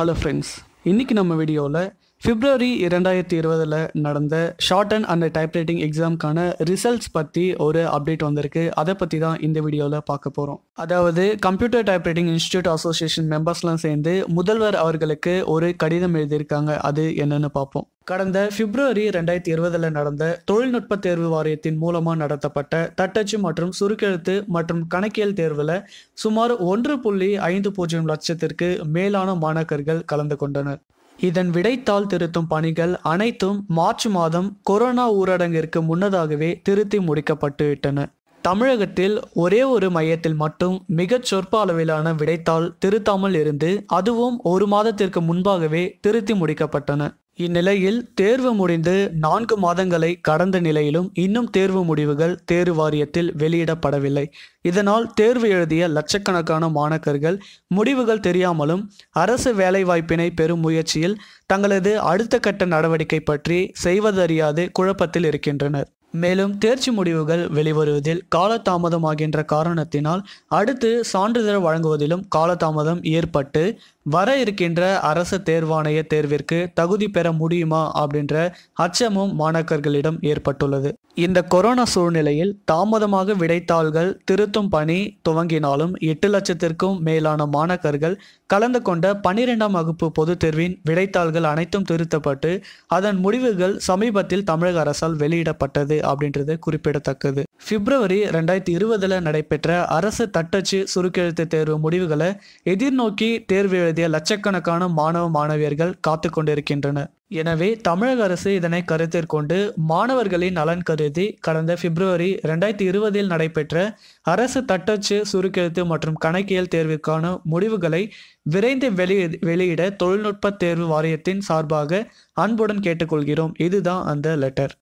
hello friends இன்றைக்கி நம்ம வீடியோவில் பிப்ரவரி இரண்டாயிரத்தி இருபதில் நடந்த ஷார்ட் அண்ட் அந்த டைப்ரைட்டிங் எக்ஸாம்க்கான ரிசல்ட்ஸ் பற்றி ஒரு அப்டேட் வந்திருக்கு அதை பற்றி தான் இந்த வீடியோவில் பார்க்க போகிறோம் அதாவது கம்ப்யூட்டர் டைப்ரைட்டிங் இன்ஸ்டியூட் அசோசியேஷன் மெம்பர்ஸ்லாம் சேர்ந்து முதல்வர் அவர்களுக்கு ஒரு கடிதம் எழுதியிருக்காங்க அது என்னன்னு பார்ப்போம் கடந்த பிப்ரவரி ரெண்டாயிரத்தி இருபதுல நடந்த தொழில்நுட்ப தேர்வு வாரியத்தின் மூலமா நடத்தப்பட்ட தட்டச்சு மற்றும் சுருக்கெழுத்து மற்றும் கணக்கியல் தேர்வில் சுமார் ஒன்று புள்ளி ஐந்து பூஜ்ஜியம் லட்சத்திற்கு மேலான மாணாக்கர்கள் கலந்து கொண்டனர் இதன் விடைத்தாள் திருத்தும் பணிகள் அனைத்தும் மார்ச் மாதம் கொரோனா ஊரடங்கிற்கு முன்னதாகவே திருத்தி முடிக்கப்பட்டுவிட்டன தமிழகத்தில் ஒரே ஒரு மையத்தில் மட்டும் மிகச் சொற்ப அளவிலான விடைத்தாள் திருத்தாமல் இருந்து அதுவும் ஒரு மாதத்திற்கு முன்பாகவே திருத்தி முடிக்கப்பட்டன இந்நிலையில் தேர்வு முடிந்து நான்கு மாதங்களை கடந்த நிலையிலும் இன்னும் தேர்வு முடிவுகள் தேர்வு வாரியத்தில் வெளியிடப்படவில்லை இதனால் தேர்வு எழுதிய லட்சக்கணக்கான மாணக்கர்கள் முடிவுகள் தெரியாமலும் அரசு வேலைவாய்ப்பினை பெறும் முயற்சியில் தங்களது அடுத்த கட்ட நடவடிக்கை பற்றி செய்வதறியாது குழப்பத்தில் இருக்கின்றனர் மேலும் தேர்ச்சி முடிவுகள் வெளிவருவதில் காலதாமதமாகின்ற காரணத்தினால் அடுத்து சான்றிதழ் வழங்குவதிலும் காலதாமதம் ஏற்பட்டு வர இருக்கின்ற அரசு தேர்வாணைய தேர்விற்கு தகுதி பெற முடியுமா அப்படின்ற அச்சமும் மாணாக்கர்களிடம் ஏற்பட்டுள்ளது இந்த கொரோனா சூழ்நிலையில் தாமதமாக விடைத்தாள்கள் திருத்தும் பணி துவங்கினாலும் எட்டு லட்சத்திற்கும் மேலான மாணாக்கர்கள் கலந்து கொண்ட பனிரெண்டாம் வகுப்பு பொதுத் தேர்வின் விடைத்தாள்கள் அனைத்தும் திருத்தப்பட்டு அதன் முடிவுகள் சமீபத்தில் தமிழக அரசால் வெளியிடப்பட்டது அப்படின்றது குறிப்பிடத்தக்கது பிப்ரவரி ரெண்டாயிரத்தி இருபதுல நடைபெற்ற அரசு தட்டச்சு சுருக்கெழுத்து தேர்வு முடிவுகளை எதிர்நோக்கி தேர்வு எழுதிய லட்சக்கணக்கான மாணவ மாணவியர்கள் காத்து கொண்டிருக்கின்றனர் எனவே தமிழக அரசு இதனை கருத்தில் கொண்டு மாணவர்களின் நலன் கருதி கடந்த பிப்ரவரி ரெண்டாயிரத்தி இருபதில் நடைபெற்ற அரசு தட்டச்சு சுருக்கெழுத்து மற்றும் கணக்கியல் தேர்விற்கான முடிவுகளை விரைந்து வெளி வெளியிட தொழில்நுட்ப தேர்வு வாரியத்தின் சார்பாக அன்புடன் கேட்டுக்கொள்கிறோம் இதுதான் அந்த லெட்டர்